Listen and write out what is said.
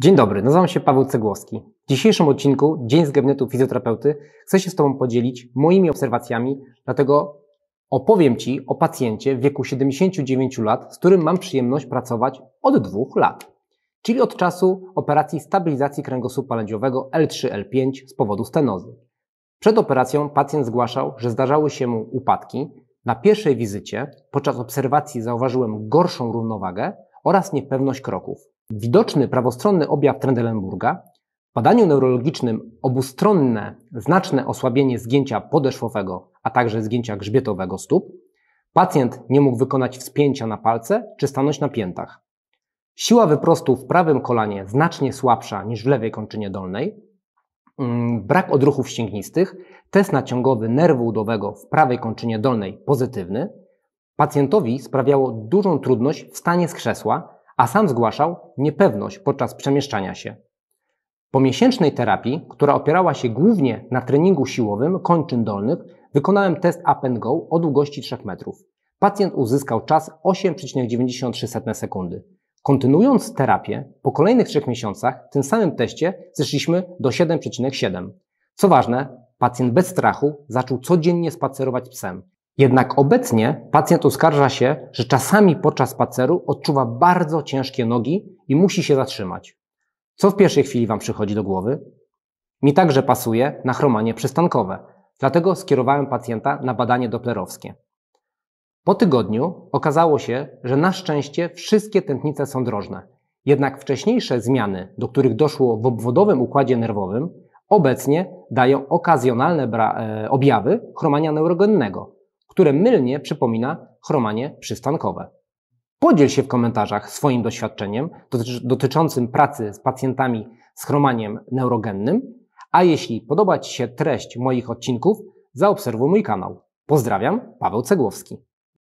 Dzień dobry, nazywam się Paweł Cegłowski. W dzisiejszym odcinku Dzień z Gabinetu Fizjoterapeuty chcę się z Tobą podzielić moimi obserwacjami, dlatego opowiem Ci o pacjencie w wieku 79 lat, z którym mam przyjemność pracować od dwóch lat, czyli od czasu operacji stabilizacji kręgosłupa lędziowego L3-L5 z powodu stenozy. Przed operacją pacjent zgłaszał, że zdarzały się mu upadki. Na pierwszej wizycie podczas obserwacji zauważyłem gorszą równowagę, oraz niepewność kroków. Widoczny prawostronny objaw Trendelenburga w badaniu neurologicznym obustronne znaczne osłabienie zgięcia podeszwowego, a także zgięcia grzbietowego stóp, pacjent nie mógł wykonać wspięcia na palce czy stanąć na piętach. Siła wyprostu w prawym kolanie znacznie słabsza niż w lewej kończynie dolnej, mm, brak odruchów ścięgnistych, test naciągowy nerwu udowego w prawej kończynie dolnej pozytywny, Pacjentowi sprawiało dużą trudność wstanie z krzesła, a sam zgłaszał niepewność podczas przemieszczania się. Po miesięcznej terapii, która opierała się głównie na treningu siłowym kończyn dolnych, wykonałem test up and go o długości 3 metrów. Pacjent uzyskał czas 8,93 sekundy. Kontynuując terapię, po kolejnych 3 miesiącach w tym samym teście zeszliśmy do 7,7. Co ważne, pacjent bez strachu zaczął codziennie spacerować psem, jednak obecnie pacjent oskarża się, że czasami podczas spaceru odczuwa bardzo ciężkie nogi i musi się zatrzymać. Co w pierwszej chwili Wam przychodzi do głowy? Mi także pasuje na chromanie przystankowe, dlatego skierowałem pacjenta na badanie doplerowskie. Po tygodniu okazało się, że na szczęście wszystkie tętnice są drożne. Jednak wcześniejsze zmiany, do których doszło w obwodowym układzie nerwowym, obecnie dają okazjonalne e, objawy chromania neurogennego, które mylnie przypomina chromanie przystankowe. Podziel się w komentarzach swoim doświadczeniem dotyczącym pracy z pacjentami z chromaniem neurogennym, a jeśli podoba Ci się treść moich odcinków, zaobserwuj mój kanał. Pozdrawiam, Paweł Cegłowski.